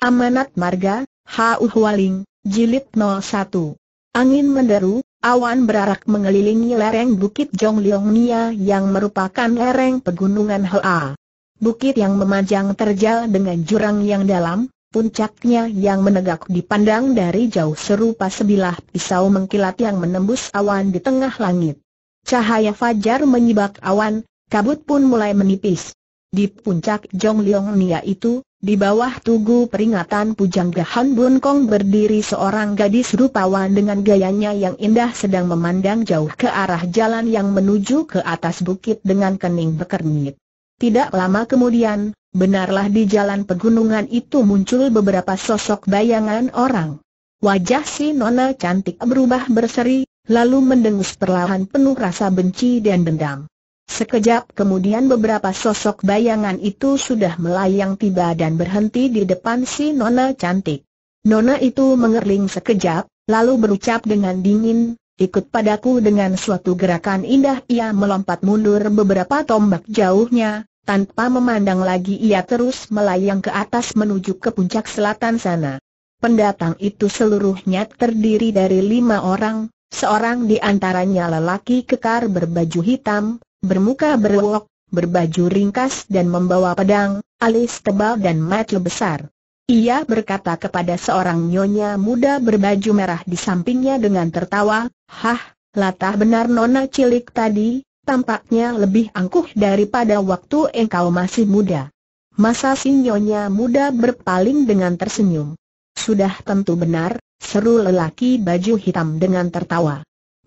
Amanat Marga, H.U. Hualing, Jilid 01. Angin menderu, awan berarak mengelilingi lereng Bukit Nia yang merupakan lereng pegunungan Hoa. Bukit yang memanjang terjal dengan jurang yang dalam, puncaknya yang menegak dipandang dari jauh serupa sebilah pisau mengkilat yang menembus awan di tengah langit. Cahaya fajar menyibak awan, kabut pun mulai menipis. Di puncak Nia itu, di bawah tugu peringatan Pujangga Han Bun Kong berdiri seorang gadis rupawan dengan gayanya yang indah sedang memandang jauh ke arah jalan yang menuju ke atas bukit dengan kening bekernyit. Tidak lama kemudian, benarlah di jalan pegunungan itu muncul beberapa sosok bayangan orang. Wajah si nona cantik berubah berseri, lalu mendengus perlahan penuh rasa benci dan dendam. Sekejap kemudian beberapa sosok bayangan itu sudah melayang tiba dan berhenti di depan si Nona cantik. Nona itu mengerling sekejap, lalu berucap dengan dingin, ikut padaku dengan suatu gerakan indah ia melompat mundur beberapa tombak jauhnya, tanpa memandang lagi ia terus melayang ke atas menuju ke puncak selatan sana. Pendatang itu seluruhnya terdiri dari lima orang, seorang di antaranya lelaki kekar berbaju hitam, bermuka berwok, berbaju ringkas dan membawa pedang, alis tebal dan mata besar. Ia berkata kepada seorang nyonya muda berbaju merah di sampingnya dengan tertawa, Hah, latah benar nona cilik tadi, tampaknya lebih angkuh daripada waktu engkau masih muda. Masa si nyonya muda berpaling dengan tersenyum. Sudah tentu benar, seru lelaki baju hitam dengan tertawa.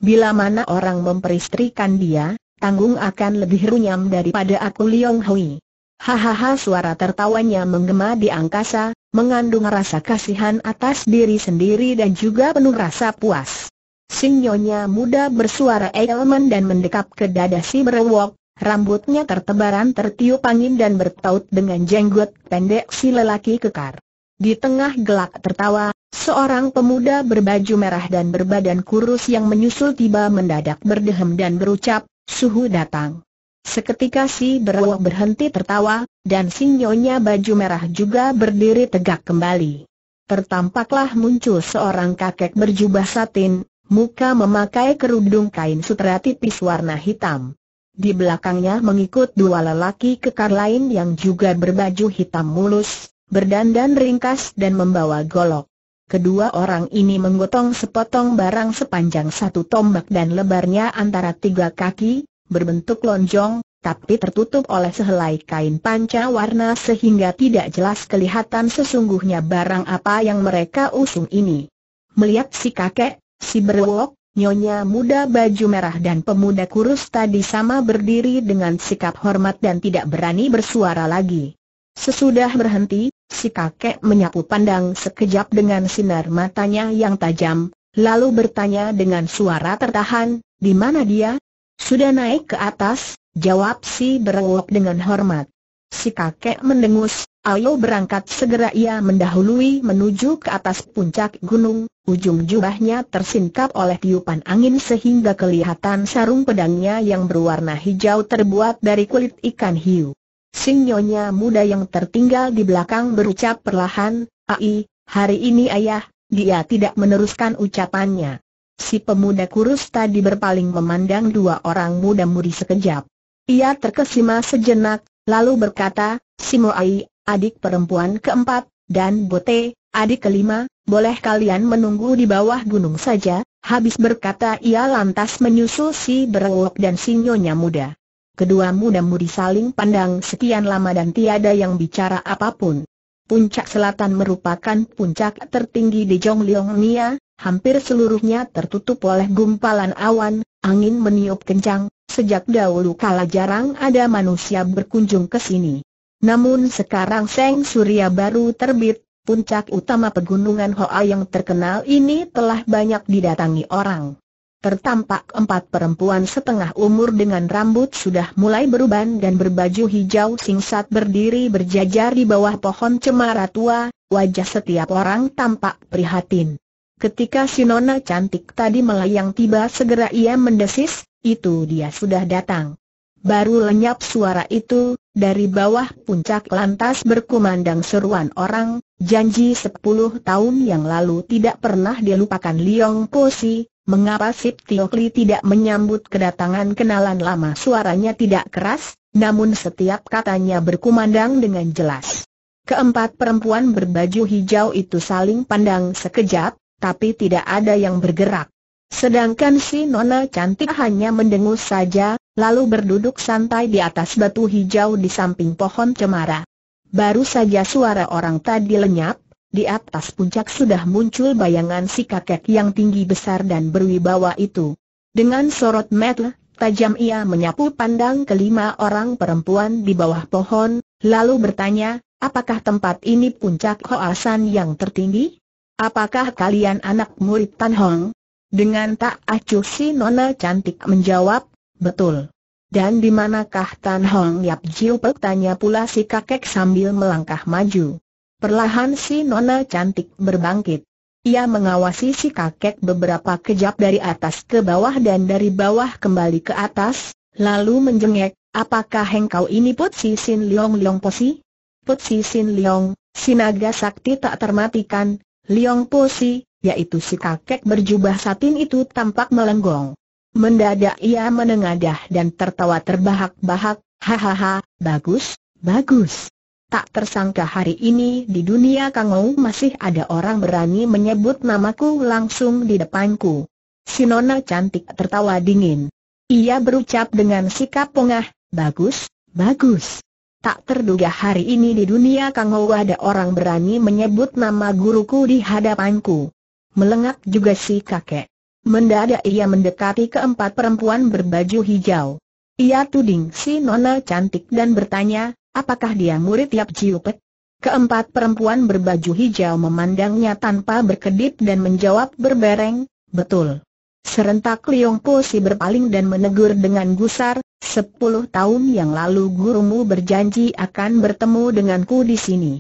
Bila mana orang memperistrikan dia, tanggung akan lebih runyam daripada aku Liong Hui. Hahaha suara tertawanya menggema di angkasa, mengandung rasa kasihan atas diri sendiri dan juga penuh rasa puas. Sinyonya muda bersuara elemen dan mendekap ke dada si berewok, rambutnya tertebaran tertiup angin dan bertaut dengan jenggot pendek si lelaki kekar. Di tengah gelak tertawa, seorang pemuda berbaju merah dan berbadan kurus yang menyusul tiba mendadak berdehem dan berucap, Suhu datang. Seketika si Berwo berhenti tertawa, dan sinyonya baju merah juga berdiri tegak kembali. Tertampaklah muncul seorang kakek berjubah satin, muka memakai kerudung kain sutra tipis warna hitam. Di belakangnya mengikut dua lelaki kekar lain yang juga berbaju hitam mulus, berdandan ringkas dan membawa golok. Kedua orang ini menggotong sepotong barang sepanjang satu tombak dan lebarnya antara tiga kaki, berbentuk lonjong, tapi tertutup oleh sehelai kain panca warna sehingga tidak jelas kelihatan sesungguhnya barang apa yang mereka usung ini. Melihat si kakek, si berwok, nyonya muda baju merah dan pemuda kurus tadi sama berdiri dengan sikap hormat dan tidak berani bersuara lagi. Sesudah berhenti, Si kakek menyapu pandang sekejap dengan sinar matanya yang tajam, lalu bertanya dengan suara tertahan, di mana dia? Sudah naik ke atas, jawab si berewok dengan hormat. Si kakek mendengus, ayo berangkat segera ia mendahului menuju ke atas puncak gunung, ujung jubahnya tersingkap oleh tiupan angin sehingga kelihatan sarung pedangnya yang berwarna hijau terbuat dari kulit ikan hiu. Sinyonya muda yang tertinggal di belakang berucap perlahan, Ai, hari ini ayah, dia tidak meneruskan ucapannya. Si pemuda kurus tadi berpaling memandang dua orang muda muri sekejap. Ia terkesima sejenak, lalu berkata, Simo Ai, adik perempuan keempat, dan Bote, adik kelima, boleh kalian menunggu di bawah gunung saja, habis berkata ia lantas menyusul si berwok dan sinyonya muda. Kedua muda-mudi saling pandang sekian lama dan tiada yang bicara apapun. Puncak selatan merupakan puncak tertinggi di Jongliongnia, hampir seluruhnya tertutup oleh gumpalan awan, angin meniup kencang, sejak dahulu kala jarang ada manusia berkunjung ke sini. Namun sekarang Seng Surya baru terbit, puncak utama pegunungan Hoa yang terkenal ini telah banyak didatangi orang. Tertampak empat perempuan setengah umur dengan rambut sudah mulai beruban dan berbaju hijau singkat berdiri berjajar di bawah pohon cemara tua, wajah setiap orang tampak prihatin. Ketika si nona cantik tadi melayang tiba segera ia mendesis, itu dia sudah datang. Baru lenyap suara itu, dari bawah puncak lantas berkumandang seruan orang, janji sepuluh tahun yang lalu tidak pernah dilupakan Liong Si. Mengapa Sip Tiokli tidak menyambut kedatangan kenalan lama? Suaranya tidak keras, namun setiap katanya berkumandang dengan jelas. Keempat perempuan berbaju hijau itu saling pandang sekejap, tapi tidak ada yang bergerak. Sedangkan si nona cantik hanya mendengus saja, lalu berduduk santai di atas batu hijau di samping pohon cemara. Baru saja suara orang tadi lenyap, di atas puncak sudah muncul bayangan si kakek yang tinggi besar dan berwibawa itu. Dengan sorot mata tajam ia menyapu pandang kelima orang perempuan di bawah pohon, lalu bertanya, apakah tempat ini puncak Hoasan yang tertinggi? Apakah kalian anak murid Tan Hong? Dengan tak acuh si nona cantik menjawab, betul. Dan di manakah Tan Hong Yap Jiu? Tanya pula si kakek sambil melangkah maju. Perlahan si nona cantik berbangkit. Ia mengawasi si kakek beberapa kejap dari atas ke bawah dan dari bawah kembali ke atas, lalu menjengek, apakah hengkau ini Put Si Sin Leong Leong Posi? Put Si Sin Leong, sinaga sakti tak termatikan, Leong Posi, yaitu si kakek berjubah satin itu tampak melenggong. Mendadak ia menengadah dan tertawa terbahak-bahak, hahaha, bagus, bagus. Tak tersangka hari ini di dunia Kangou masih ada orang berani menyebut namaku langsung di depanku. Si Nona cantik tertawa dingin. Ia berucap dengan sikap pongah, bagus, bagus. Tak terduga hari ini di dunia Kangou ada orang berani menyebut nama guruku di hadapanku. Melengak juga si kakek. Mendadak ia mendekati keempat perempuan berbaju hijau. Ia tuding si Nona cantik dan bertanya, Apakah dia murid Yap Jiupet? Keempat perempuan berbaju hijau memandangnya tanpa berkedip dan menjawab berbareng, betul. Serentak Liong Po Si berpaling dan menegur dengan gusar, sepuluh tahun yang lalu gurumu berjanji akan bertemu denganku di sini.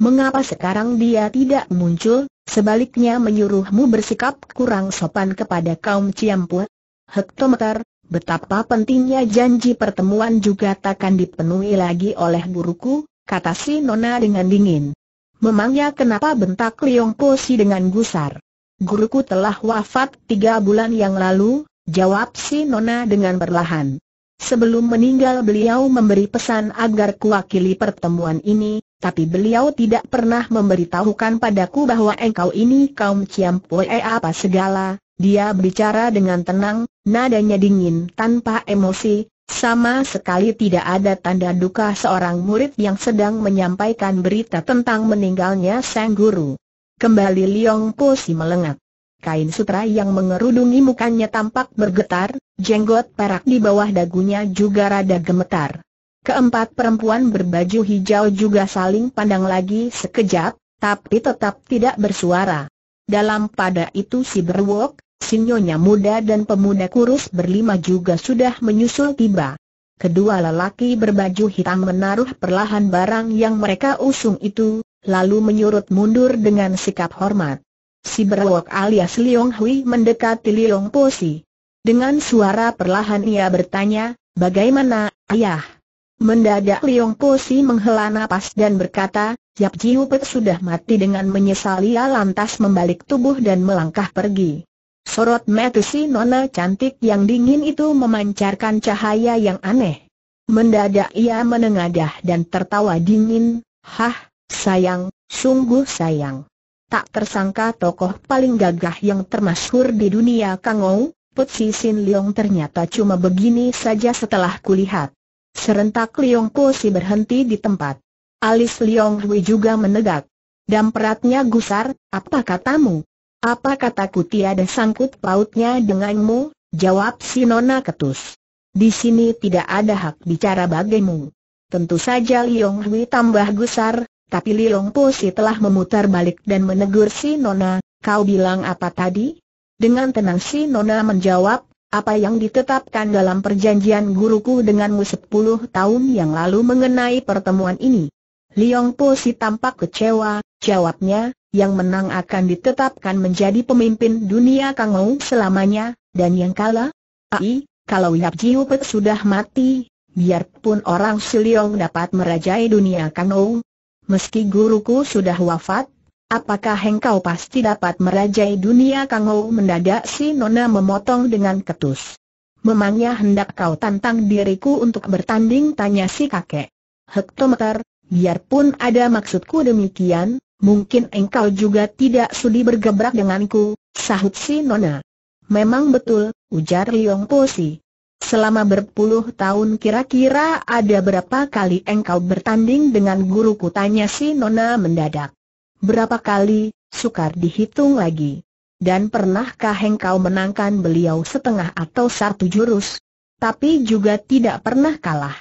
Mengapa sekarang dia tidak muncul, sebaliknya menyuruhmu bersikap kurang sopan kepada kaum ciampu. Hektometer, Betapa pentingnya janji pertemuan juga takkan dipenuhi lagi oleh guruku, kata si Nona dengan dingin. Memangnya kenapa bentak Liong Po Si dengan gusar? Guruku telah wafat tiga bulan yang lalu, jawab si Nona dengan perlahan. Sebelum meninggal beliau memberi pesan agar kuwakili pertemuan ini, tapi beliau tidak pernah memberitahukan padaku bahwa engkau ini kaum Ciampoe apa segala, dia bicara dengan tenang, nadanya dingin tanpa emosi, sama sekali tidak ada tanda duka seorang murid yang sedang menyampaikan berita tentang meninggalnya sang guru. Kembali Liong posi Si melengak. Kain sutra yang mengerudungi mukanya tampak bergetar, jenggot perak di bawah dagunya juga rada gemetar. Keempat perempuan berbaju hijau juga saling pandang lagi sekejap, tapi tetap tidak bersuara. Dalam pada itu si berwok, Sinyonya muda dan pemuda kurus berlima juga sudah menyusul tiba. Kedua lelaki berbaju hitam menaruh perlahan barang yang mereka usung itu, lalu menyurut mundur dengan sikap hormat. Si berwok alias Liong Hui mendekati Liong Posi. Dengan suara perlahan ia bertanya, bagaimana, ayah? Mendadak Liong Posi menghela napas dan berkata, Yap Jiu Pek sudah mati dengan menyesali ia lantas membalik tubuh dan melangkah pergi. Sorot mata si nona cantik yang dingin itu memancarkan cahaya yang aneh. Mendadak ia menengadah dan tertawa dingin, Hah, sayang, sungguh sayang. Tak tersangka tokoh paling gagah yang termasyhur di dunia Kangou, Si Sin Leong ternyata cuma begini saja setelah kulihat. Serentak Leong si berhenti di tempat. Alis Leong Hui juga menegak. Dan peratnya gusar, apa katamu? Apa kataku tiada sangkut pautnya denganmu? Jawab si Nona Ketus. Di sini tidak ada hak bicara bagimu. Tentu saja Liong Hui tambah gusar, tapi Liong si telah memutar balik dan menegur si Nona, kau bilang apa tadi? Dengan tenang si Nona menjawab, apa yang ditetapkan dalam perjanjian guruku denganmu 10 tahun yang lalu mengenai pertemuan ini. Liong si tampak kecewa, jawabnya, yang menang akan ditetapkan menjadi pemimpin dunia Kangou selamanya, dan yang kalah? Ai, kalau Yap Jiu sudah mati, biarpun orang Siliong dapat merajai dunia Kangou. Meski guruku sudah wafat, apakah engkau pasti dapat merajai dunia Kangou mendadak si Nona memotong dengan ketus. Memangnya hendak kau tantang diriku untuk bertanding tanya si kakek. Hektometer, biarpun ada maksudku demikian, Mungkin engkau juga tidak sudi bergebrak denganku, sahut si Nona. Memang betul, ujar Liong si. Selama berpuluh tahun kira-kira ada berapa kali engkau bertanding dengan guruku tanya si Nona mendadak. Berapa kali, sukar dihitung lagi. Dan pernahkah engkau menangkan beliau setengah atau satu jurus? Tapi juga tidak pernah kalah.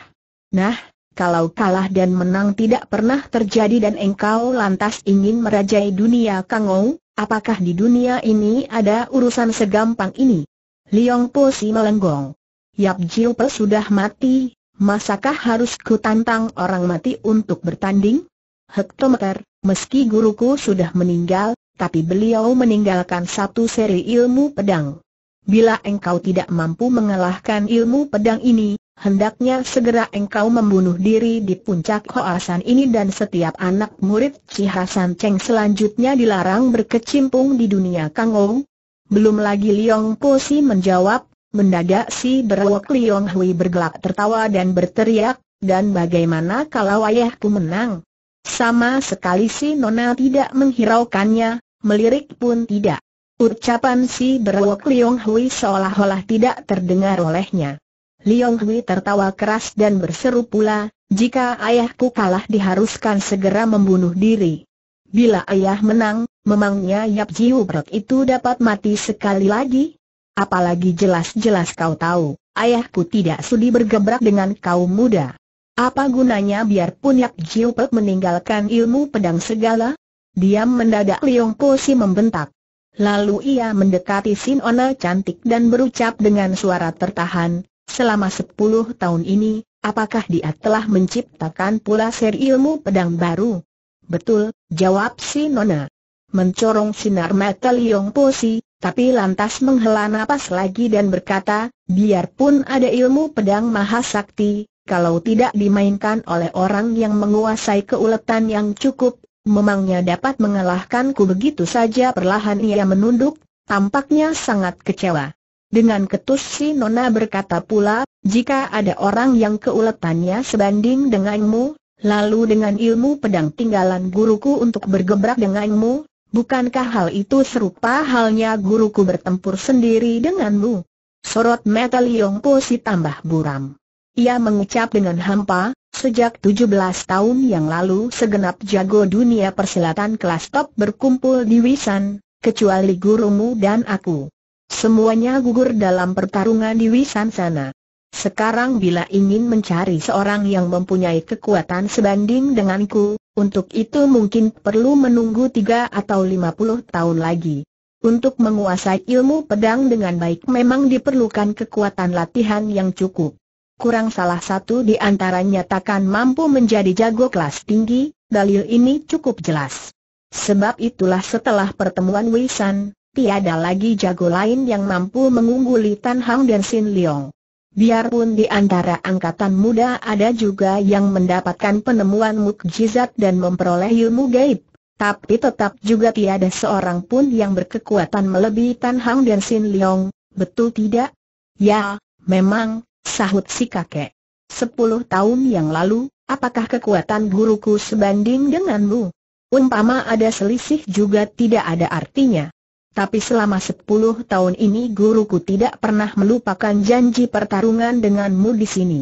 Nah, kalau kalah dan menang tidak pernah terjadi dan engkau lantas ingin merajai dunia Kangou, apakah di dunia ini ada urusan segampang ini? Liong Po Si melenggong. Yap Jiu Pe sudah mati, masakah harus ku tantang orang mati untuk bertanding? Hektometer, meski guruku sudah meninggal, tapi beliau meninggalkan satu seri ilmu pedang. Bila engkau tidak mampu mengalahkan ilmu pedang ini, Hendaknya segera engkau membunuh diri di puncak Hoasan ini dan setiap anak murid Ci Hasan Cheng selanjutnya dilarang berkecimpung di dunia Kangou. Belum lagi Liong Po Si menjawab, mendadak si berwok Liong Hui bergelak tertawa dan berteriak, dan bagaimana kalau ayahku menang? Sama sekali si Nona tidak menghiraukannya, melirik pun tidak. Ucapan si berwok Liong Hui seolah-olah tidak terdengar olehnya. Liong Hui tertawa keras dan berseru pula, jika ayahku kalah diharuskan segera membunuh diri. Bila ayah menang, memangnya Yap Jiu Brok itu dapat mati sekali lagi? Apalagi jelas-jelas kau tahu, ayahku tidak sudi bergebrak dengan kaum muda. Apa gunanya biarpun Yap Jiu Brok meninggalkan ilmu pedang segala? Diam mendadak Liong si membentak. Lalu ia mendekati Sin Ona cantik dan berucap dengan suara tertahan, Selama sepuluh tahun ini, apakah dia telah menciptakan pula seri ilmu pedang baru? Betul, jawab si Nona. Mencorong sinar mata Liong si, tapi lantas menghela nafas lagi dan berkata, biarpun ada ilmu pedang maha sakti, kalau tidak dimainkan oleh orang yang menguasai keuletan yang cukup, memangnya dapat mengalahkanku begitu saja perlahan ia menunduk, tampaknya sangat kecewa. Dengan ketus si Nona berkata pula, jika ada orang yang keuletannya sebanding denganmu, lalu dengan ilmu pedang tinggalan guruku untuk bergebrak denganmu, bukankah hal itu serupa halnya guruku bertempur sendiri denganmu? Sorot metal Liong Po si tambah buram. Ia mengucap dengan hampa, sejak 17 tahun yang lalu segenap jago dunia persilatan kelas top berkumpul di Wisan, kecuali gurumu dan aku. Semuanya gugur dalam pertarungan di Wisan sana. Sekarang bila ingin mencari seorang yang mempunyai kekuatan sebanding denganku, untuk itu mungkin perlu menunggu tiga atau lima puluh tahun lagi. Untuk menguasai ilmu pedang dengan baik memang diperlukan kekuatan latihan yang cukup. Kurang salah satu di antaranya takkan mampu menjadi jago kelas tinggi, dalil ini cukup jelas. Sebab itulah setelah pertemuan Wisan, tiada lagi jago lain yang mampu mengungguli Tan Hang dan Sin Leong. Biarpun di antara angkatan muda ada juga yang mendapatkan penemuan mukjizat dan memperoleh ilmu gaib, tapi tetap juga tiada seorang pun yang berkekuatan melebihi Tan Hang dan Sin Leong, betul tidak? Ya, memang, sahut si kakek. Sepuluh tahun yang lalu, apakah kekuatan guruku sebanding denganmu? Umpama ada selisih juga tidak ada artinya. Tapi selama sepuluh tahun ini guruku tidak pernah melupakan janji pertarungan denganmu di sini.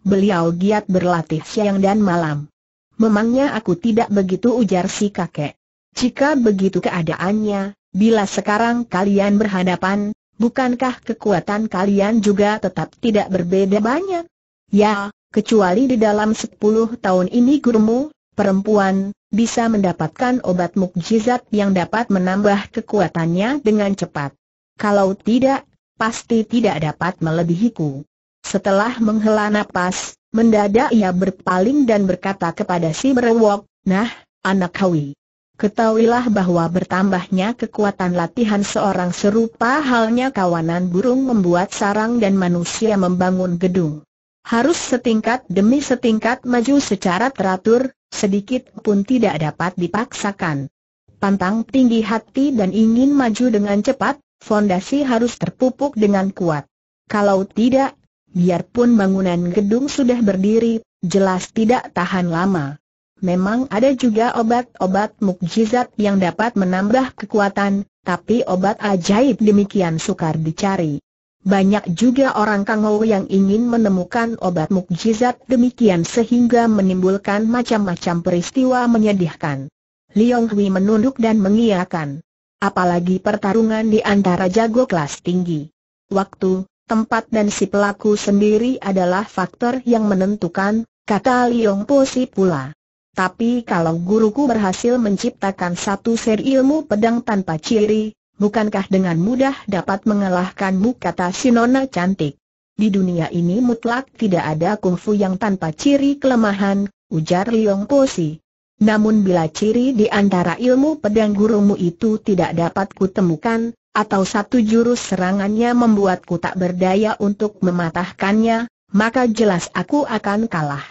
Beliau giat berlatih siang dan malam. Memangnya aku tidak begitu ujar si kakek. Jika begitu keadaannya, bila sekarang kalian berhadapan, bukankah kekuatan kalian juga tetap tidak berbeda banyak? Ya, kecuali di dalam sepuluh tahun ini gurumu, perempuan, bisa mendapatkan obat mukjizat yang dapat menambah kekuatannya dengan cepat. Kalau tidak, pasti tidak dapat melebihiku. Setelah menghela napas, mendadak ia berpaling dan berkata kepada si berwok, Nah, anak hawi. Ketahuilah bahwa bertambahnya kekuatan latihan seorang serupa halnya kawanan burung membuat sarang dan manusia membangun gedung harus setingkat demi setingkat maju secara teratur, sedikit pun tidak dapat dipaksakan. Pantang tinggi hati dan ingin maju dengan cepat, fondasi harus terpupuk dengan kuat. Kalau tidak, biarpun bangunan gedung sudah berdiri, jelas tidak tahan lama. Memang ada juga obat-obat mukjizat yang dapat menambah kekuatan, tapi obat ajaib demikian sukar dicari. Banyak juga orang kangou yang ingin menemukan obat mukjizat demikian sehingga menimbulkan macam-macam peristiwa menyedihkan. Liong Hui menunduk dan mengiyakan. Apalagi pertarungan di antara jago kelas tinggi. Waktu, tempat dan si pelaku sendiri adalah faktor yang menentukan, kata Liong Po si pula. Tapi kalau guruku berhasil menciptakan satu seri ilmu pedang tanpa ciri, bukankah dengan mudah dapat mengalahkanmu kata si nona cantik. Di dunia ini mutlak tidak ada kungfu yang tanpa ciri kelemahan, ujar Liong Posi. Namun bila ciri di antara ilmu pedang gurumu itu tidak dapat kutemukan, atau satu jurus serangannya membuatku tak berdaya untuk mematahkannya, maka jelas aku akan kalah.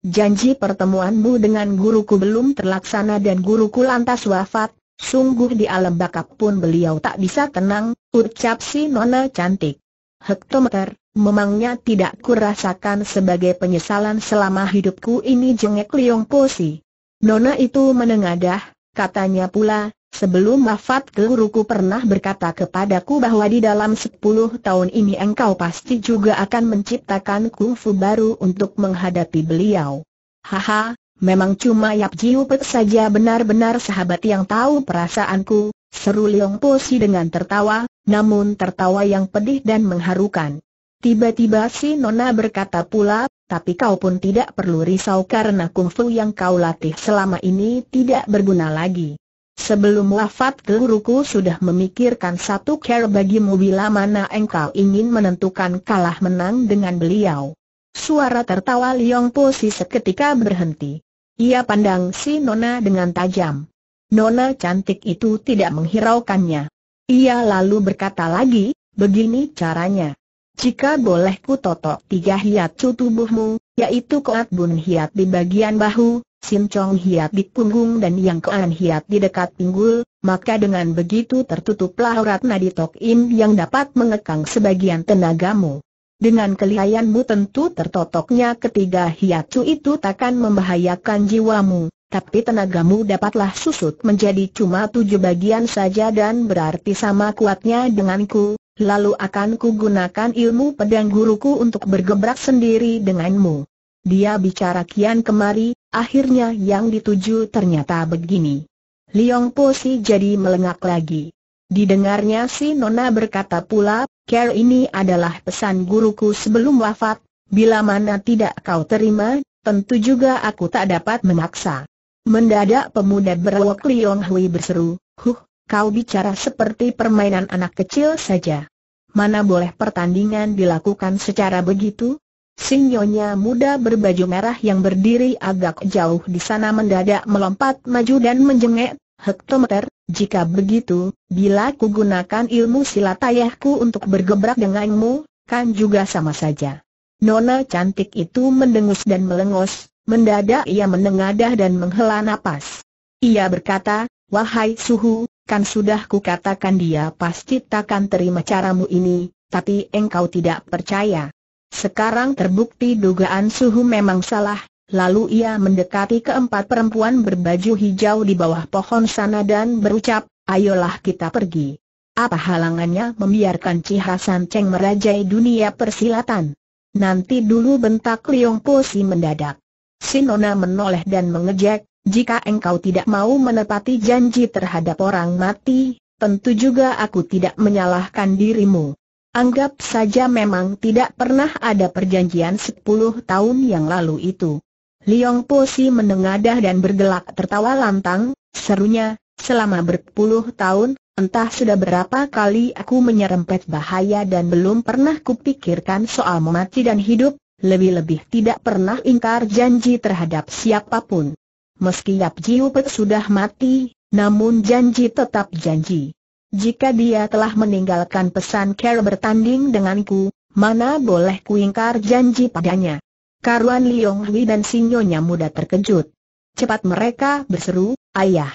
Janji pertemuanmu dengan guruku belum terlaksana dan guruku lantas wafat, Sungguh di alam bakap pun beliau tak bisa tenang, ucap si nona cantik. Hektometer, memangnya tidak kurasakan sebagai penyesalan selama hidupku ini jengek Liong Posi. Nona itu menengadah, katanya pula, sebelum mafat guruku pernah berkata kepadaku bahwa di dalam 10 tahun ini engkau pasti juga akan menciptakan kungfu baru untuk menghadapi beliau. Haha, Memang cuma Yap Jiupet saja benar-benar sahabat yang tahu perasaanku, seru Leong Posi dengan tertawa, namun tertawa yang pedih dan mengharukan. Tiba-tiba si Nona berkata pula, tapi kau pun tidak perlu risau karena kungfu yang kau latih selama ini tidak berguna lagi. Sebelum wafat guruku sudah memikirkan satu care bagimu bila mana engkau ingin menentukan kalah menang dengan beliau. Suara tertawa Liong Posi seketika berhenti. Ia pandang si Nona dengan tajam. Nona cantik itu tidak menghiraukannya. Ia lalu berkata lagi, begini caranya. Jika boleh ku totok tiga hiat cu tubuhmu, yaitu koat bun hiat di bagian bahu, sincong hiat di punggung dan yang koan hiat di dekat pinggul, maka dengan begitu tertutuplah urat nadi tokin yang dapat mengekang sebagian tenagamu. Dengan kelihayanmu tentu tertotoknya ketiga hiacu itu takkan membahayakan jiwamu, tapi tenagamu dapatlah susut menjadi cuma tujuh bagian saja dan berarti sama kuatnya denganku, lalu akan kugunakan ilmu pedang guruku untuk bergebrak sendiri denganmu. Dia bicara kian kemari, akhirnya yang dituju ternyata begini. Liong si jadi melengak lagi. Didengarnya si Nona berkata pula, care ini adalah pesan guruku sebelum wafat, bila mana tidak kau terima, tentu juga aku tak dapat memaksa. Mendadak pemuda berwok Liong Hui berseru, huh, kau bicara seperti permainan anak kecil saja. Mana boleh pertandingan dilakukan secara begitu? Sinyonya muda berbaju merah yang berdiri agak jauh di sana mendadak melompat maju dan menjengek, hektometer, jika begitu, bila ku gunakan ilmu silat ayahku untuk bergebrak denganmu, kan juga sama saja. Nona cantik itu mendengus dan melengos, mendadak ia menengadah dan menghela napas. Ia berkata, wahai suhu, kan sudah ku katakan dia pasti takkan terima caramu ini, tapi engkau tidak percaya. Sekarang terbukti dugaan suhu memang salah, Lalu ia mendekati keempat perempuan berbaju hijau di bawah pohon sana dan berucap, ayolah kita pergi. Apa halangannya membiarkan Cihasan Cheng merajai dunia persilatan? Nanti dulu bentak Liong si mendadak. Sinona menoleh dan mengejek, jika engkau tidak mau menepati janji terhadap orang mati, tentu juga aku tidak menyalahkan dirimu. Anggap saja memang tidak pernah ada perjanjian sepuluh tahun yang lalu itu. Liong Po Si menengadah dan bergelak tertawa lantang, serunya, selama berpuluh tahun, entah sudah berapa kali aku menyerempet bahaya dan belum pernah kupikirkan soal mati dan hidup, lebih-lebih tidak pernah ingkar janji terhadap siapapun. Meski Yap Jiu sudah mati, namun janji tetap janji. Jika dia telah meninggalkan pesan care bertanding denganku, mana boleh kuingkar janji padanya karuan Liong Hui dan sinyonya muda terkejut. Cepat mereka berseru, ayah.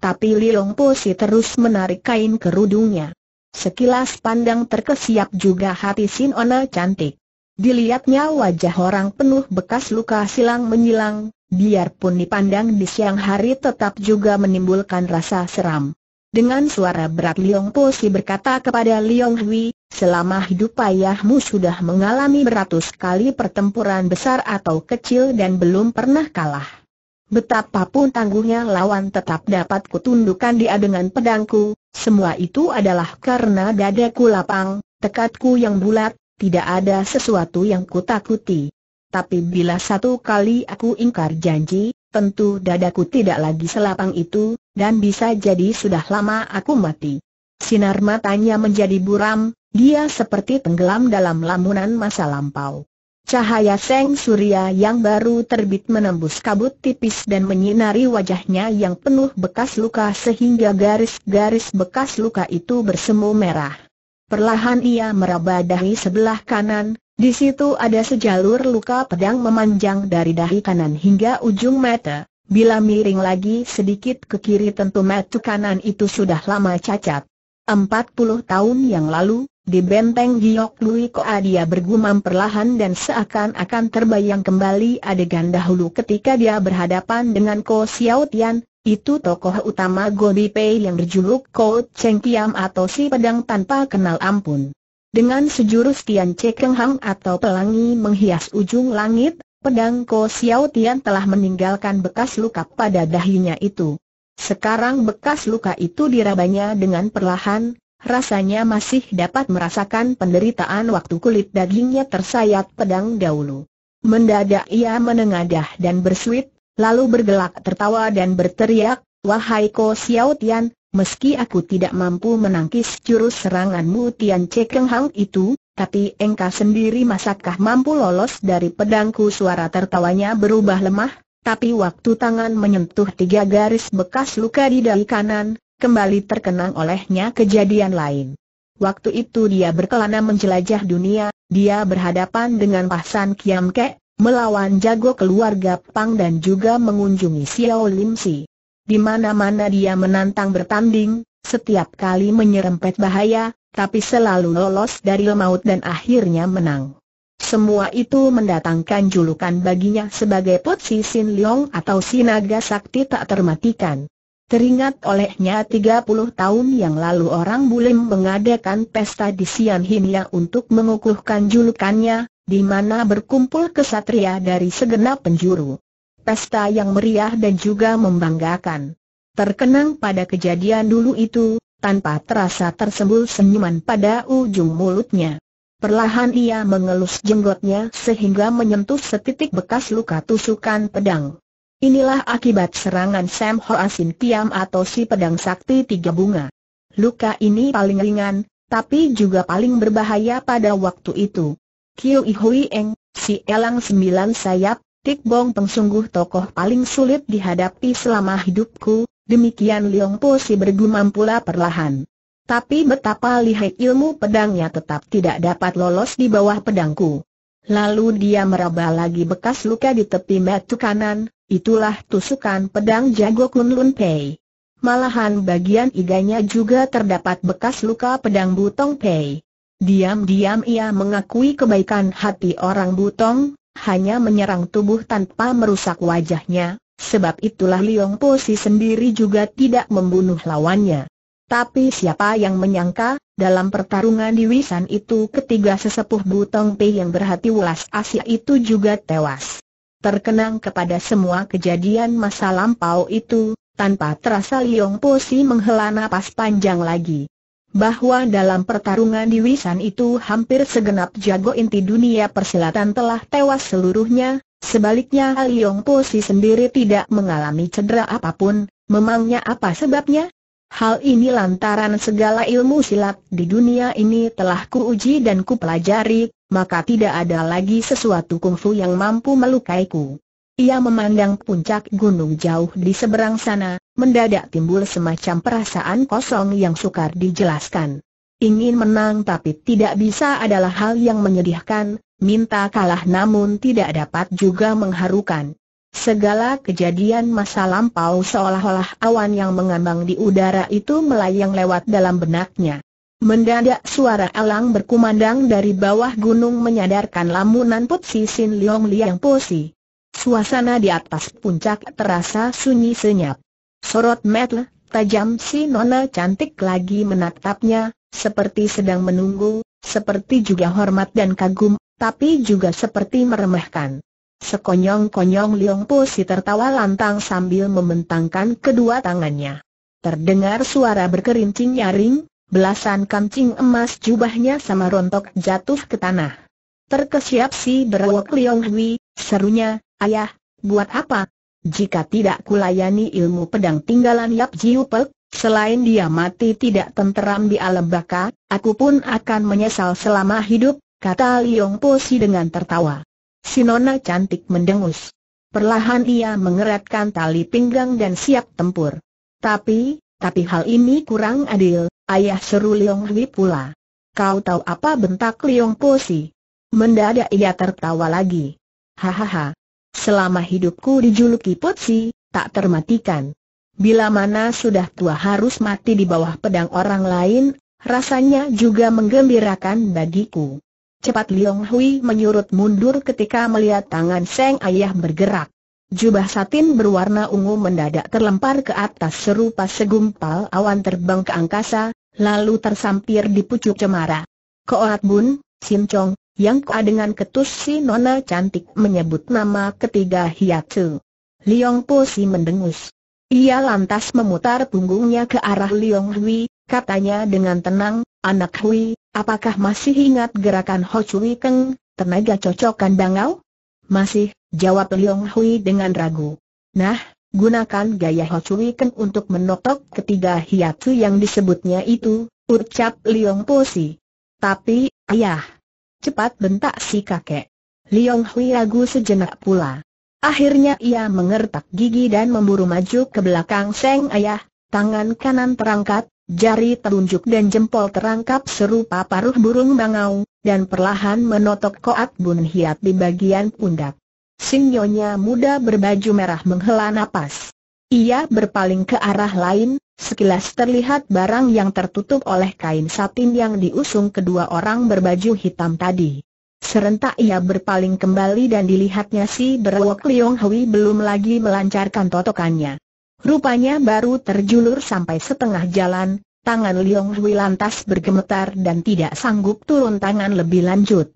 Tapi Liong si terus menarik kain kerudungnya. Sekilas pandang terkesiap juga hati Sinona cantik. Dilihatnya wajah orang penuh bekas luka silang menyilang, biarpun dipandang di siang hari tetap juga menimbulkan rasa seram. Dengan suara berat Liong Po Si berkata kepada Liong Hui, selama hidup ayahmu sudah mengalami beratus kali pertempuran besar atau kecil dan belum pernah kalah. Betapapun tangguhnya lawan tetap dapat kutundukkan dia dengan pedangku, semua itu adalah karena dadaku lapang, tekadku yang bulat, tidak ada sesuatu yang kutakuti. Tapi bila satu kali aku ingkar janji, tentu dadaku tidak lagi selapang itu, dan bisa jadi sudah lama aku mati. Sinar matanya menjadi buram, dia seperti tenggelam dalam lamunan masa lampau. Cahaya Seng Surya yang baru terbit menembus kabut tipis dan menyinari wajahnya yang penuh bekas luka sehingga garis-garis bekas luka itu bersemu merah. Perlahan ia meraba dahi sebelah kanan, di situ ada sejalur luka pedang memanjang dari dahi kanan hingga ujung mata. Bila miring lagi sedikit ke kiri tentu metu kanan itu sudah lama cacat. Empat puluh tahun yang lalu, di benteng Giok Lui Koa dia bergumam perlahan dan seakan-akan terbayang kembali adegan dahulu ketika dia berhadapan dengan Ko Xiao Tian, itu tokoh utama Pei yang berjuluk Ko Cheng Kiam atau si pedang tanpa kenal ampun. Dengan sejurus Tian Che Hang atau pelangi menghias ujung langit, Pedang Ko Xiao Tian telah meninggalkan bekas luka pada dahinya itu. Sekarang bekas luka itu dirabanya dengan perlahan, rasanya masih dapat merasakan penderitaan waktu kulit dagingnya tersayat pedang dahulu. Mendadak ia menengadah dan bersuit, lalu bergelak tertawa dan berteriak, Wahai Ko Xiao Tian, meski aku tidak mampu menangkis jurus seranganmu Tian Che Hang itu, tapi engkau sendiri masakkah mampu lolos dari pedangku suara tertawanya berubah lemah, tapi waktu tangan menyentuh tiga garis bekas luka di dahi kanan, kembali terkenang olehnya kejadian lain. Waktu itu dia berkelana menjelajah dunia, dia berhadapan dengan Pasan Kiam Kek, melawan jago keluarga Pang dan juga mengunjungi Xiao Lim Si. Di mana-mana dia menantang bertanding, setiap kali menyerempet bahaya, tapi selalu lolos dari maut dan akhirnya menang. Semua itu mendatangkan julukan baginya sebagai Potsi Sin Leong atau Sinaga Sakti tak termatikan. Teringat olehnya 30 tahun yang lalu orang Bulim mengadakan pesta di Sian Hin yang untuk mengukuhkan julukannya, di mana berkumpul kesatria dari segenap penjuru pesta yang meriah dan juga membanggakan. Terkenang pada kejadian dulu itu, tanpa terasa tersembul senyuman pada ujung mulutnya. Perlahan ia mengelus jenggotnya sehingga menyentuh setitik bekas luka tusukan pedang. Inilah akibat serangan Sam Ho Asin Kiam atau si pedang sakti tiga bunga. Luka ini paling ringan, tapi juga paling berbahaya pada waktu itu. Kiu Ihui Eng, si elang sembilan sayap, Tik Bong Peng sungguh tokoh paling sulit dihadapi selama hidupku, demikian Liong Po si bergumam pula perlahan. Tapi betapa lihai ilmu pedangnya tetap tidak dapat lolos di bawah pedangku. Lalu dia meraba lagi bekas luka di tepi metu kanan, itulah tusukan pedang jago Kun Lun Pei. Malahan bagian iganya juga terdapat bekas luka pedang Butong Pei. Diam-diam ia mengakui kebaikan hati orang Butong, hanya menyerang tubuh tanpa merusak wajahnya, sebab itulah Liong Si sendiri juga tidak membunuh lawannya. Tapi siapa yang menyangka, dalam pertarungan di Wisan itu ketiga sesepuh Butong Pei yang berhati ulas Asia itu juga tewas. Terkenang kepada semua kejadian masa lampau itu, tanpa terasa Liong Si menghela napas panjang lagi bahwa dalam pertarungan di Wisan itu hampir segenap jago inti dunia persilatan telah tewas seluruhnya, sebaliknya Aliong Posi sendiri tidak mengalami cedera apapun, memangnya apa sebabnya? Hal ini lantaran segala ilmu silat di dunia ini telah kuuji dan kupelajari, maka tidak ada lagi sesuatu kungfu yang mampu melukaiku. Ia memandang puncak gunung jauh di seberang sana, mendadak timbul semacam perasaan kosong yang sukar dijelaskan. Ingin menang tapi tidak bisa adalah hal yang menyedihkan, minta kalah namun tidak dapat juga mengharukan. Segala kejadian masa lampau seolah-olah awan yang mengambang di udara itu melayang lewat dalam benaknya. Mendadak suara elang berkumandang dari bawah gunung menyadarkan lamunan Putsi Sin Liong Liang Posi. Suasana di atas puncak terasa sunyi senyap. Sorot mata tajam si nona cantik lagi menatapnya, seperti sedang menunggu, seperti juga hormat dan kagum, tapi juga seperti meremehkan. Sekonyong-konyong Liong Po si tertawa lantang sambil mementangkan kedua tangannya. Terdengar suara berkerincing nyaring, belasan kancing emas jubahnya sama rontok jatuh ke tanah. Terkesiap si berwok Liong Hui, serunya, Ayah, buat apa? Jika tidak kulayani ilmu pedang tinggalan Yap Jiu selain dia mati tidak tenteram di alam baka, aku pun akan menyesal selama hidup, kata Liong Posi dengan tertawa. Sinona cantik mendengus. Perlahan ia mengeratkan tali pinggang dan siap tempur. Tapi, tapi hal ini kurang adil, ayah seru Liong Hui pula. Kau tahu apa bentak Liong Posi? Mendadak ia tertawa lagi. Hahaha, Selama hidupku dijuluki Potsi, tak termatikan. Bila mana sudah tua harus mati di bawah pedang orang lain, rasanya juga menggembirakan bagiku. Cepat Liong Hui menyurut mundur ketika melihat tangan Seng Ayah bergerak. Jubah satin berwarna ungu mendadak terlempar ke atas serupa segumpal awan terbang ke angkasa, lalu tersampir di pucuk cemara. Koat Bun, Sin Chong, yang kua dengan ketus si nona cantik menyebut nama ketiga hiatu, Liong Po Si mendengus. Ia lantas memutar punggungnya ke arah Liong Hui, katanya dengan tenang, anak Hui, apakah masih ingat gerakan Ho Chui Keng, tenaga cocokan bangau? Masih, jawab Liong Hui dengan ragu. Nah, gunakan gaya Ho Chui Keng untuk menotok ketiga hiatu yang disebutnya itu, ucap Liong Po Si. Tapi, ayah. Cepat bentak si kakek. Liong Hui Agu sejenak pula. Akhirnya ia mengertak gigi dan memburu maju ke belakang Seng Ayah, tangan kanan terangkat, jari telunjuk dan jempol terangkap serupa paruh burung bangau, dan perlahan menotok koat bun hiat di bagian pundak. Sinyonya muda berbaju merah menghela napas. Ia berpaling ke arah lain, Sekilas terlihat barang yang tertutup oleh kain satin yang diusung kedua orang berbaju hitam tadi. Serentak ia berpaling kembali dan dilihatnya si berwok Liong Hui belum lagi melancarkan totokannya. Rupanya baru terjulur sampai setengah jalan, tangan Liong Hui lantas bergemetar dan tidak sanggup turun tangan lebih lanjut.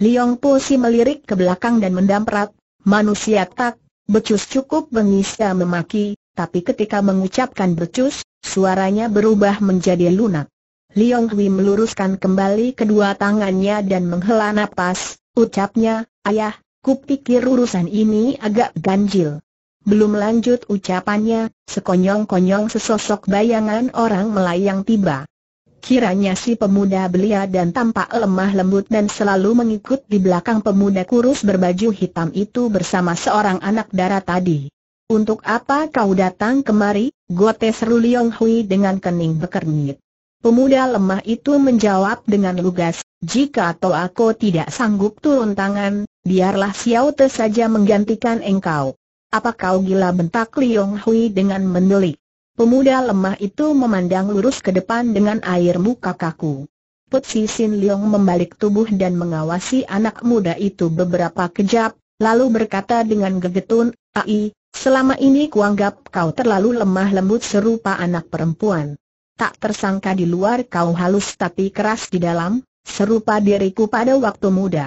Liong si melirik ke belakang dan mendamprat, manusia tak, becus cukup bengis ya memaki, tapi ketika mengucapkan becus, suaranya berubah menjadi lunak. Liong Hui meluruskan kembali kedua tangannya dan menghela napas, ucapnya, Ayah, kupikir urusan ini agak ganjil. Belum lanjut ucapannya, sekonyong-konyong sesosok bayangan orang melayang tiba. Kiranya si pemuda belia dan tampak lemah lembut dan selalu mengikut di belakang pemuda kurus berbaju hitam itu bersama seorang anak darah tadi. Untuk apa kau datang kemari, gote seru Liong Hui dengan kening bekernyit. Pemuda lemah itu menjawab dengan lugas, jika toh aku tidak sanggup turun tangan, biarlah Xiao Te saja menggantikan engkau. Apa kau gila bentak Liong Hui dengan mendelik? Pemuda lemah itu memandang lurus ke depan dengan air muka kaku. Put Si Sin Liong membalik tubuh dan mengawasi anak muda itu beberapa kejap, lalu berkata dengan gegetun, Ai, Selama ini kuanggap kau terlalu lemah lembut serupa anak perempuan. Tak tersangka di luar kau halus tapi keras di dalam, serupa diriku pada waktu muda.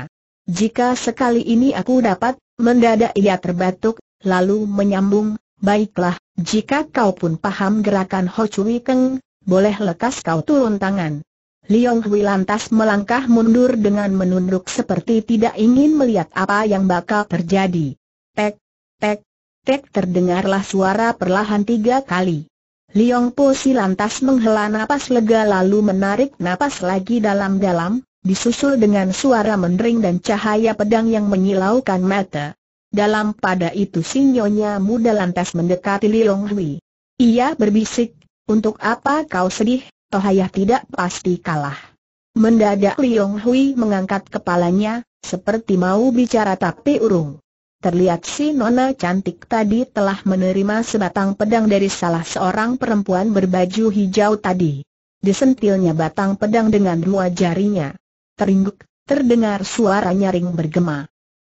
Jika sekali ini aku dapat, mendadak ia terbatuk, lalu menyambung, baiklah, jika kau pun paham gerakan Ho Chui Keng, boleh lekas kau turun tangan. Liong Hui lantas melangkah mundur dengan menunduk seperti tidak ingin melihat apa yang bakal terjadi. Tek, tek, Tek terdengarlah suara perlahan tiga kali. Liong Po Si lantas menghela napas lega lalu menarik napas lagi dalam-dalam, disusul dengan suara mendering dan cahaya pedang yang menyilaukan mata. Dalam pada itu sinyonya muda lantas mendekati Liong Hui. Ia berbisik, untuk apa kau sedih, Tohayah tidak pasti kalah. Mendadak Liong Hui mengangkat kepalanya, seperti mau bicara tapi urung. Terlihat si nona cantik tadi telah menerima sebatang pedang dari salah seorang perempuan berbaju hijau tadi. Disentilnya batang pedang dengan dua jarinya. Teringguk, terdengar suara nyaring bergema.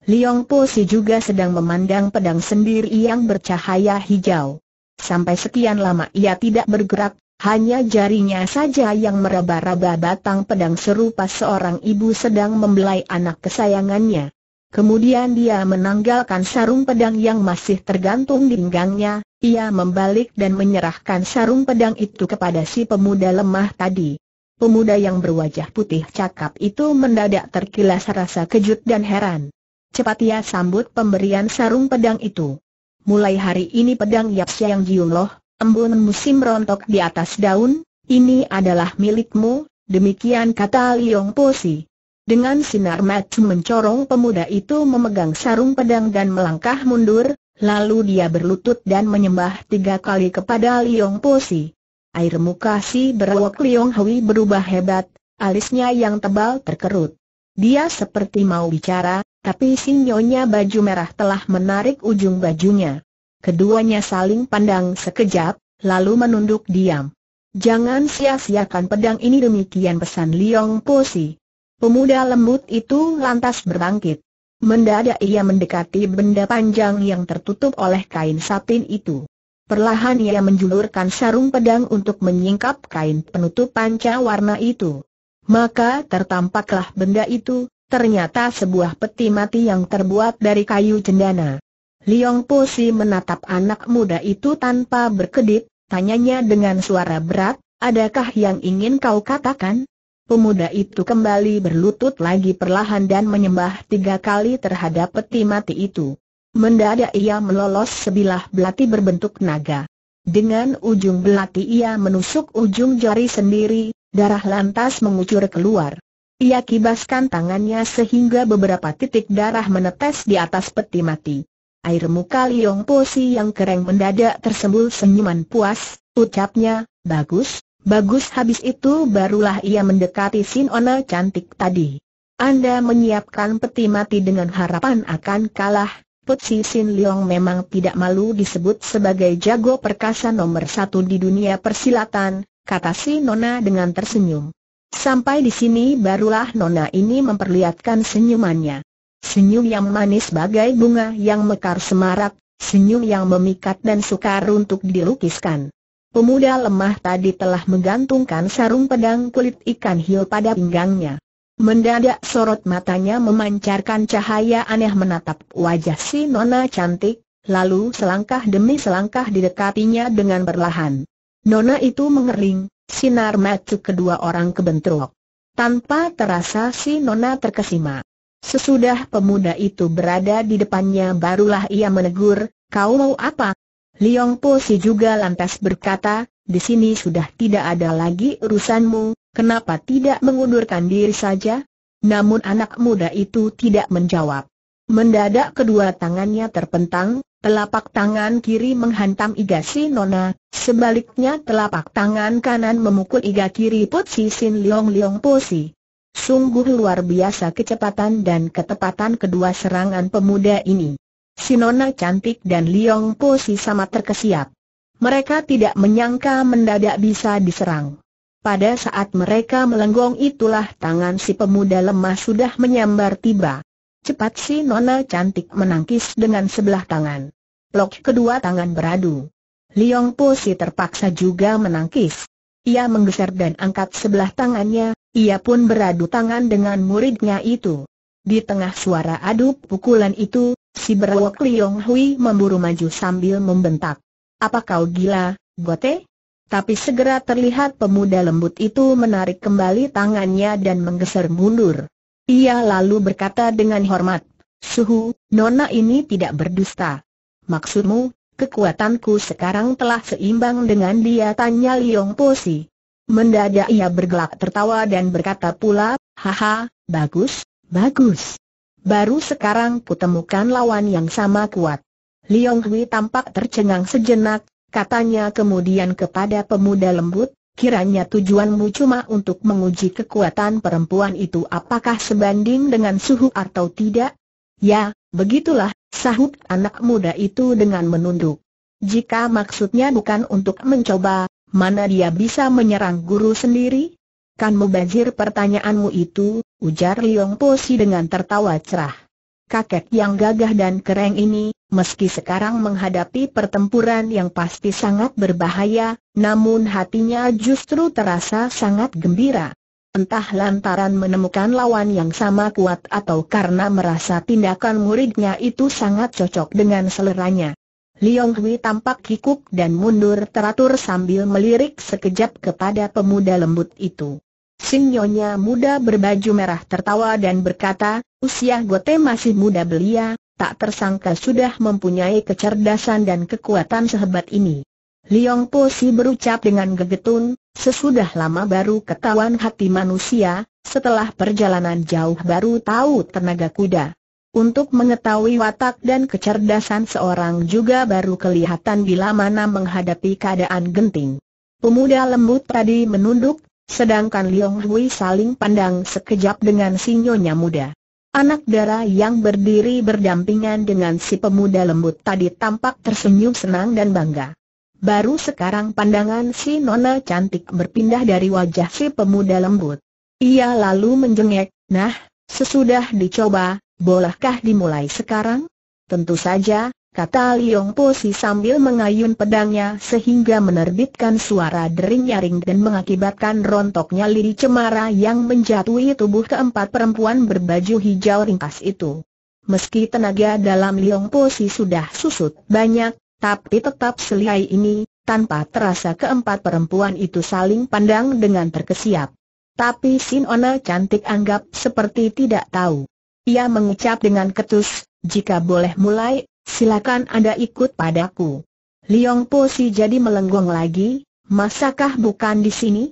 Liong Po Si juga sedang memandang pedang sendiri yang bercahaya hijau. Sampai sekian lama ia tidak bergerak, hanya jarinya saja yang meraba-raba batang pedang serupa seorang ibu sedang membelai anak kesayangannya. Kemudian dia menanggalkan sarung pedang yang masih tergantung di pinggangnya, ia membalik dan menyerahkan sarung pedang itu kepada si pemuda lemah tadi. Pemuda yang berwajah putih cakap itu mendadak terkilas rasa kejut dan heran. Cepat ia sambut pemberian sarung pedang itu. Mulai hari ini pedang Yap Siang Jiung Loh, embun musim rontok di atas daun, ini adalah milikmu, demikian kata Liong si. Dengan sinar mata mencorong pemuda itu memegang sarung pedang dan melangkah mundur, lalu dia berlutut dan menyembah tiga kali kepada Liong Posi. Air muka si berwok Liong Hui berubah hebat, alisnya yang tebal terkerut. Dia seperti mau bicara, tapi si nyonya baju merah telah menarik ujung bajunya. Keduanya saling pandang sekejap, lalu menunduk diam. Jangan sia-siakan pedang ini demikian pesan Liong Posi. Pemuda lembut itu lantas berbangkit. Mendadak ia mendekati benda panjang yang tertutup oleh kain satin itu. Perlahan ia menjulurkan sarung pedang untuk menyingkap kain penutup panca warna itu. Maka tertampaklah benda itu, ternyata sebuah peti mati yang terbuat dari kayu cendana. Liong Posi menatap anak muda itu tanpa berkedip, tanyanya dengan suara berat, adakah yang ingin kau katakan? Pemuda itu kembali berlutut lagi perlahan dan menyembah tiga kali terhadap peti mati itu. Mendadak ia melolos sebilah belati berbentuk naga. Dengan ujung belati ia menusuk ujung jari sendiri, darah lantas mengucur keluar. Ia kibaskan tangannya sehingga beberapa titik darah menetes di atas peti mati. Air muka Liong si yang kering mendadak tersembul senyuman puas, ucapnya, bagus, Bagus habis itu barulah ia mendekati Sin Ona cantik tadi. Anda menyiapkan peti mati dengan harapan akan kalah, Putsi Sin Leong memang tidak malu disebut sebagai jago perkasa nomor satu di dunia persilatan, kata si Nona dengan tersenyum. Sampai di sini barulah Nona ini memperlihatkan senyumannya. Senyum yang manis bagai bunga yang mekar semarak, senyum yang memikat dan sukar untuk dilukiskan. Pemuda lemah tadi telah menggantungkan sarung pedang kulit ikan hiu pada pinggangnya. Mendadak sorot matanya memancarkan cahaya aneh menatap wajah si nona cantik, lalu selangkah demi selangkah didekatinya dengan perlahan. Nona itu mengering, sinar mata kedua orang kebentrok. Tanpa terasa si nona terkesima. Sesudah pemuda itu berada di depannya barulah ia menegur, kau mau apa? Liong Po Si juga lantas berkata, di sini sudah tidak ada lagi urusanmu, kenapa tidak mengundurkan diri saja? Namun anak muda itu tidak menjawab. Mendadak kedua tangannya terpentang, telapak tangan kiri menghantam iga si Nona, sebaliknya telapak tangan kanan memukul iga kiri Put Si Sin Liong Liong Po Si. Sungguh luar biasa kecepatan dan ketepatan kedua serangan pemuda ini si Nona Cantik dan Liong Po si sama terkesiap. Mereka tidak menyangka mendadak bisa diserang. Pada saat mereka melenggong itulah tangan si pemuda lemah sudah menyambar tiba. Cepat si Nona Cantik menangkis dengan sebelah tangan. Lok kedua tangan beradu. Liong Po si terpaksa juga menangkis. Ia menggeser dan angkat sebelah tangannya, ia pun beradu tangan dengan muridnya itu. Di tengah suara adu pukulan itu, Si berwok Liong Hui memburu maju sambil membentak. Apa kau gila, Gote? Tapi segera terlihat pemuda lembut itu menarik kembali tangannya dan menggeser mundur. Ia lalu berkata dengan hormat, Suhu, nona ini tidak berdusta. Maksudmu, kekuatanku sekarang telah seimbang dengan dia tanya Liong Posi. Mendadak ia bergelak tertawa dan berkata pula, Haha, bagus, bagus. Baru sekarang kutemukan lawan yang sama kuat. Liong Hui tampak tercengang sejenak, katanya kemudian kepada pemuda lembut, Kiranya tujuanmu cuma untuk menguji kekuatan perempuan itu apakah sebanding dengan suhu atau tidak? Ya, begitulah, sahut anak muda itu dengan menunduk. Jika maksudnya bukan untuk mencoba, mana dia bisa menyerang guru sendiri? Kan mubazir pertanyaanmu itu, ujar Liong Posi dengan tertawa cerah. Kakek yang gagah dan keren ini, meski sekarang menghadapi pertempuran yang pasti sangat berbahaya, namun hatinya justru terasa sangat gembira. Entah lantaran menemukan lawan yang sama kuat atau karena merasa tindakan muridnya itu sangat cocok dengan seleranya. Liong Hui tampak kikuk dan mundur teratur sambil melirik sekejap kepada pemuda lembut itu. Sinyonya muda berbaju merah tertawa dan berkata, usia Gote masih muda belia, tak tersangka sudah mempunyai kecerdasan dan kekuatan sehebat ini. Liong Po Si berucap dengan gegetun, sesudah lama baru ketahuan hati manusia, setelah perjalanan jauh baru tahu tenaga kuda. Untuk mengetahui watak dan kecerdasan seorang juga baru kelihatan bila mana menghadapi keadaan genting. Pemuda lembut tadi menunduk Sedangkan Liong Hui saling pandang sekejap dengan si nyonya muda. Anak dara yang berdiri berdampingan dengan si pemuda lembut tadi tampak tersenyum senang dan bangga. Baru sekarang pandangan si nona cantik berpindah dari wajah si pemuda lembut. Ia lalu menjengek, nah, sesudah dicoba, bolehkah dimulai sekarang? Tentu saja, kata Liong si sambil mengayun pedangnya sehingga menerbitkan suara dering nyaring dan mengakibatkan rontoknya lidi cemara yang menjatuhi tubuh keempat perempuan berbaju hijau ringkas itu. Meski tenaga dalam Liong si sudah susut banyak, tapi tetap selihai ini, tanpa terasa keempat perempuan itu saling pandang dengan terkesiap. Tapi Sin Ona cantik anggap seperti tidak tahu. Ia mengucap dengan ketus, jika boleh mulai, silakan Anda ikut padaku. Liong Po Si jadi melenggong lagi, masakah bukan di sini?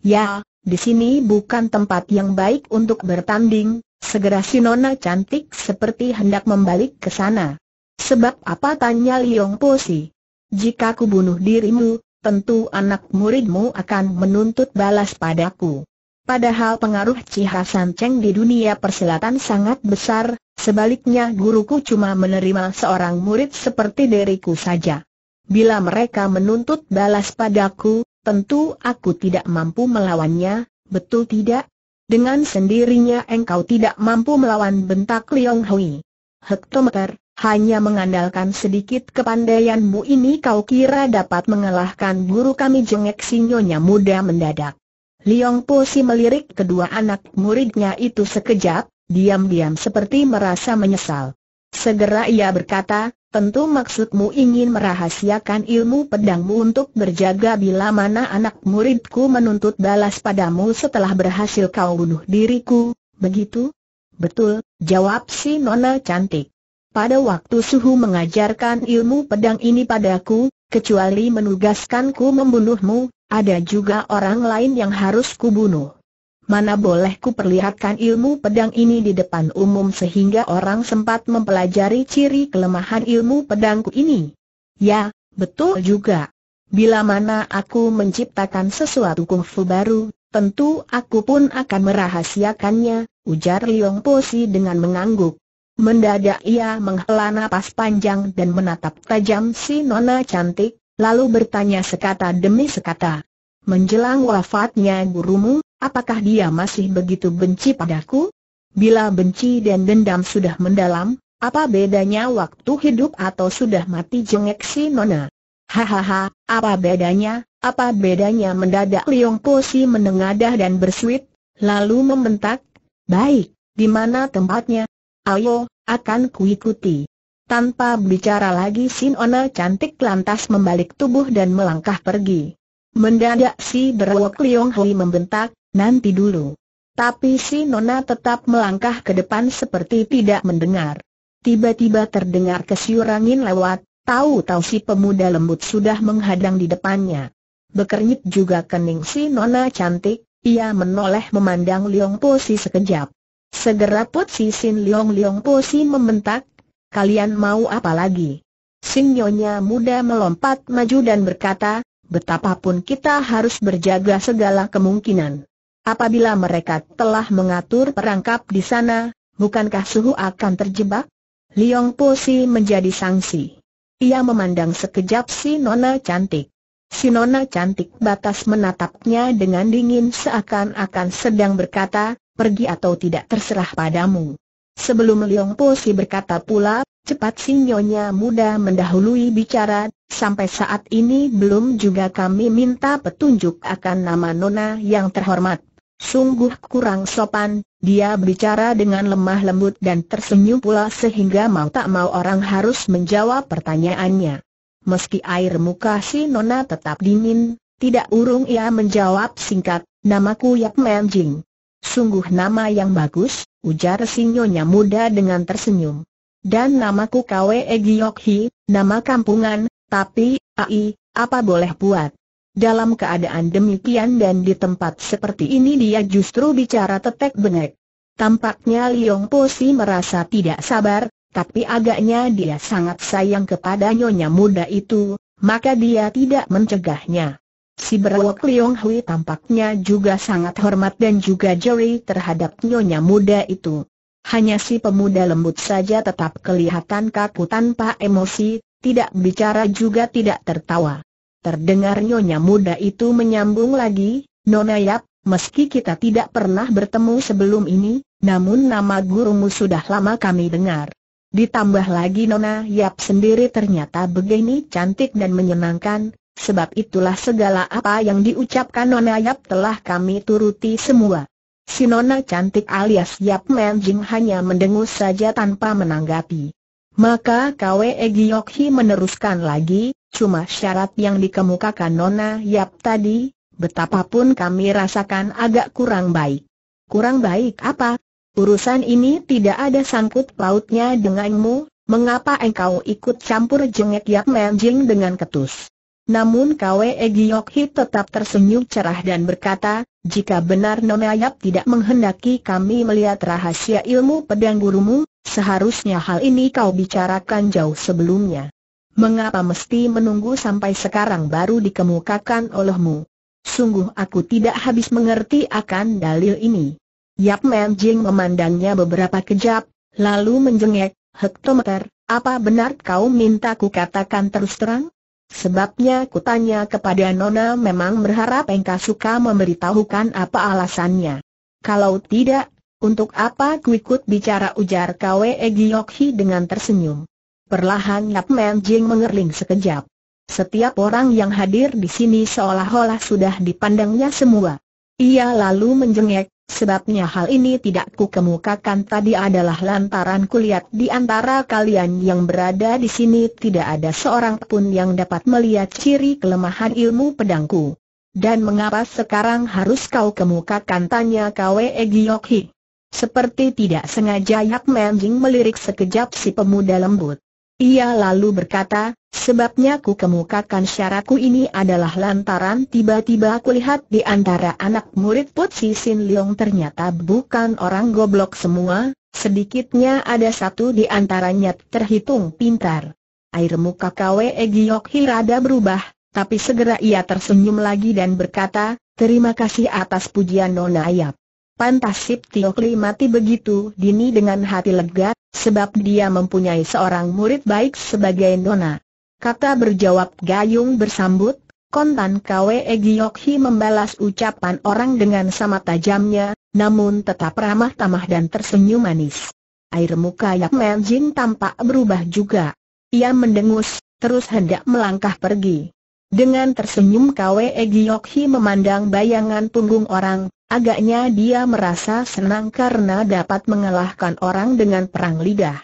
Ya, di sini bukan tempat yang baik untuk bertanding, segera si nona cantik seperti hendak membalik ke sana. Sebab apa tanya Liong Po Si? Jika ku bunuh dirimu, tentu anak muridmu akan menuntut balas padaku. Padahal pengaruh Cihra Sanceng Cheng di dunia persilatan sangat besar, sebaliknya guruku cuma menerima seorang murid seperti diriku saja. Bila mereka menuntut balas padaku, tentu aku tidak mampu melawannya, betul tidak? Dengan sendirinya engkau tidak mampu melawan bentak Liong Hui. Hektometer, hanya mengandalkan sedikit kepandaianmu ini kau kira dapat mengalahkan guru kami jengek sinyonya muda mendadak. Liong Po Si melirik kedua anak muridnya itu sekejap, diam-diam seperti merasa menyesal. Segera ia berkata, tentu maksudmu ingin merahasiakan ilmu pedangmu untuk berjaga bila mana anak muridku menuntut balas padamu setelah berhasil kau bunuh diriku, begitu? Betul, jawab si nona cantik. Pada waktu suhu mengajarkan ilmu pedang ini padaku, kecuali menugaskanku membunuhmu, ada juga orang lain yang harus kubunuh. Mana boleh ku perlihatkan ilmu pedang ini di depan umum sehingga orang sempat mempelajari ciri kelemahan ilmu pedangku ini. Ya, betul juga. Bila mana aku menciptakan sesuatu kungfu baru, Tentu aku pun akan merahasiakannya, ujar Liong Posi dengan mengangguk. Mendadak ia menghela napas panjang dan menatap tajam si nona cantik, lalu bertanya sekata demi sekata. Menjelang wafatnya gurumu, apakah dia masih begitu benci padaku? Bila benci dan dendam sudah mendalam, apa bedanya waktu hidup atau sudah mati jengek si Nona? Hahaha, apa bedanya, apa bedanya mendadak Liong Posi menengadah dan bersuit, lalu membentak, baik, di mana tempatnya? Ayo, akan kuikuti. Tanpa bicara lagi Sin Ona cantik lantas membalik tubuh dan melangkah pergi. Mendadak si berwok Liong Hui membentak, nanti dulu. Tapi si Nona tetap melangkah ke depan seperti tidak mendengar. Tiba-tiba terdengar kesiur lewat, tahu-tahu si pemuda lembut sudah menghadang di depannya. Bekernyit juga kening si Nona cantik, ia menoleh memandang Liong si sekejap. Segera put si Sin Liong Liong si membentak, kalian mau apa lagi? Sinyonya muda melompat maju dan berkata, betapapun kita harus berjaga segala kemungkinan. Apabila mereka telah mengatur perangkap di sana, bukankah suhu akan terjebak? Liong Po Si menjadi sangsi. Ia memandang sekejap si nona cantik. Si nona cantik batas menatapnya dengan dingin seakan-akan sedang berkata, pergi atau tidak terserah padamu. Sebelum Leong Po Si berkata pula, cepat si nyonya muda mendahului bicara, sampai saat ini belum juga kami minta petunjuk akan nama Nona yang terhormat. Sungguh kurang sopan, dia berbicara dengan lemah lembut dan tersenyum pula sehingga mau tak mau orang harus menjawab pertanyaannya. Meski air muka si Nona tetap dingin, tidak urung ia menjawab singkat, namaku Yap Manjing. Sungguh nama yang bagus, ujar sinyonya muda dengan tersenyum. Dan namaku Kwe Hi, nama kampungan, tapi, ai, apa boleh buat? Dalam keadaan demikian dan di tempat seperti ini dia justru bicara tetek bengek. Tampaknya Liong Posi merasa tidak sabar, tapi agaknya dia sangat sayang kepada nyonya muda itu, maka dia tidak mencegahnya. Si Berawak Liong Hui tampaknya juga sangat hormat dan juga jeli terhadap nyonya muda itu. Hanya si pemuda lembut saja tetap kelihatan kaku tanpa emosi, tidak bicara juga tidak tertawa. Terdengar nyonya muda itu menyambung lagi, Nona Yap, meski kita tidak pernah bertemu sebelum ini, namun nama gurumu sudah lama kami dengar. Ditambah lagi Nona Yap sendiri ternyata begini cantik dan menyenangkan, sebab itulah segala apa yang diucapkan Nona Yap telah kami turuti semua. Si Nona cantik alias Yap Menjing hanya mendengus saja tanpa menanggapi. Maka Kwe Hi meneruskan lagi, cuma syarat yang dikemukakan Nona Yap tadi, betapapun kami rasakan agak kurang baik. Kurang baik apa? Urusan ini tidak ada sangkut pautnya denganmu, mengapa engkau ikut campur jengek Yap Menjing dengan ketus? Namun Kwe Giok tetap tersenyum cerah dan berkata, jika benar Nona Yap tidak menghendaki kami melihat rahasia ilmu pedang gurumu, seharusnya hal ini kau bicarakan jauh sebelumnya. Mengapa mesti menunggu sampai sekarang baru dikemukakan olehmu? Sungguh aku tidak habis mengerti akan dalil ini. Yap Man Jing memandangnya beberapa kejap, lalu menjengek, Hektometer, apa benar kau minta ku katakan terus terang? Sebabnya kutanya kepada Nona memang berharap engkau suka memberitahukan apa alasannya. Kalau tidak, untuk apa ku ikut bicara ujar Kwe Giokhi dengan tersenyum. Perlahan Yap Men Jing mengerling sekejap. Setiap orang yang hadir di sini seolah-olah sudah dipandangnya semua. Ia lalu menjengek, Sebabnya hal ini tidak ku kemukakan tadi adalah lantaran kulihat di antara kalian yang berada di sini tidak ada seorang pun yang dapat melihat ciri kelemahan ilmu pedangku. Dan mengapa sekarang harus kau kemukakan tanya Kwe Giokhi? Seperti tidak sengaja Yak Menjing melirik sekejap si pemuda lembut. Ia lalu berkata, sebabnya ku kemukakan syaratku ini adalah lantaran tiba-tiba aku lihat di antara anak murid Putsi Sin Leong ternyata bukan orang goblok semua, sedikitnya ada satu di antaranya terhitung pintar. Air muka Kwe Giok Hirada berubah, tapi segera ia tersenyum lagi dan berkata, terima kasih atas pujian Nona Ayap. Pantas Sip Tiokli mati begitu dini dengan hati lega, Sebab dia mempunyai seorang murid baik sebagai nona. Kata berjawab Gayung bersambut, kontan Kwe Egyokhi membalas ucapan orang dengan sama tajamnya, namun tetap ramah tamah dan tersenyum manis. Air muka Yap Jin tampak berubah juga. Ia mendengus, terus hendak melangkah pergi. Dengan tersenyum Kwe Egyokhi memandang bayangan punggung orang, Agaknya dia merasa senang karena dapat mengalahkan orang dengan perang lidah.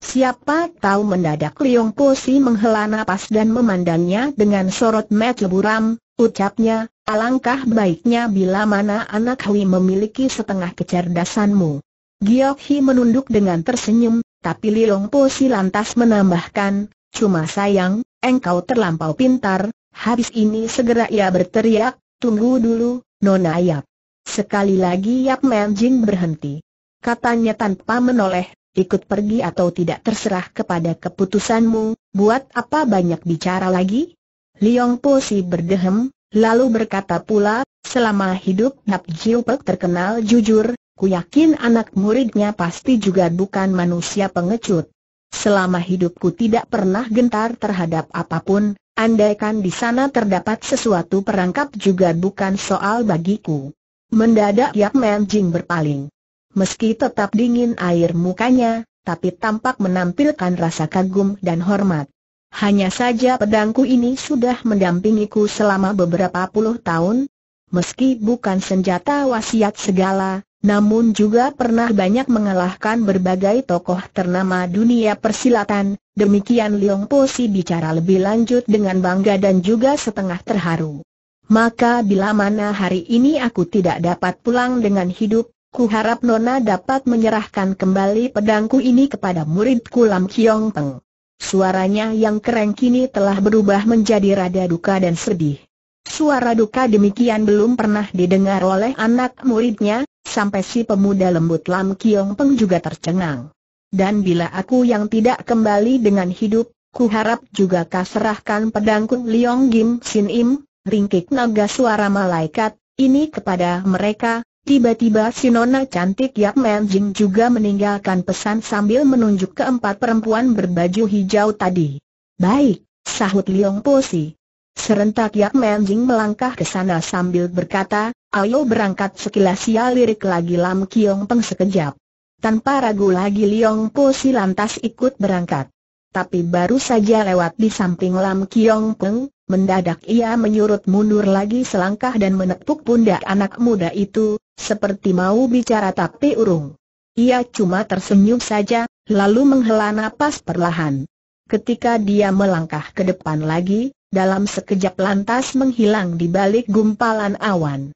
Siapa tahu mendadak Liong Posi menghela napas dan memandangnya dengan sorot mata buram, ucapnya, alangkah baiknya bila mana anak Hui memiliki setengah kecerdasanmu. Giok Hi menunduk dengan tersenyum, tapi Liong Posi lantas menambahkan, cuma sayang, engkau terlampau pintar, habis ini segera ia berteriak, tunggu dulu, Nona Yap. Sekali lagi Yap Jing berhenti. Katanya tanpa menoleh, ikut pergi atau tidak terserah kepada keputusanmu, buat apa banyak bicara lagi? Liong Po Si berdehem, lalu berkata pula, selama hidup Nap Jiu Pek terkenal jujur, ku yakin anak muridnya pasti juga bukan manusia pengecut. Selama hidupku tidak pernah gentar terhadap apapun, andaikan di sana terdapat sesuatu perangkap juga bukan soal bagiku. Mendadak Yap Jing berpaling. Meski tetap dingin air mukanya, tapi tampak menampilkan rasa kagum dan hormat. Hanya saja pedangku ini sudah mendampingiku selama beberapa puluh tahun. Meski bukan senjata wasiat segala, namun juga pernah banyak mengalahkan berbagai tokoh ternama dunia persilatan, demikian Leong si bicara lebih lanjut dengan bangga dan juga setengah terharu. Maka bila mana hari ini aku tidak dapat pulang dengan hidup, ku harap Nona dapat menyerahkan kembali pedangku ini kepada muridku Lam Kiong Peng. Suaranya yang keren kini telah berubah menjadi rada duka dan sedih. Suara duka demikian belum pernah didengar oleh anak muridnya, sampai si pemuda lembut Lam Kiong Peng juga tercengang. Dan bila aku yang tidak kembali dengan hidup, ku harap juga kau serahkan pedangku Liong Gim Sin Im, ringkik naga suara malaikat, ini kepada mereka, tiba-tiba si nona cantik Yap Manjing juga meninggalkan pesan sambil menunjuk keempat perempuan berbaju hijau tadi. Baik, sahut Liong Si. Serentak Yap Manjing melangkah ke sana sambil berkata, ayo berangkat sekilas ya lirik lagi Lam Kiong Peng sekejap. Tanpa ragu lagi Liong Po si lantas ikut berangkat. Tapi baru saja lewat di samping Lam Kiong Peng, Mendadak ia menyurut mundur lagi selangkah dan menepuk pundak anak muda itu, seperti mau bicara tapi urung. Ia cuma tersenyum saja, lalu menghela nafas perlahan. Ketika dia melangkah ke depan lagi, dalam sekejap lantas menghilang di balik gumpalan awan.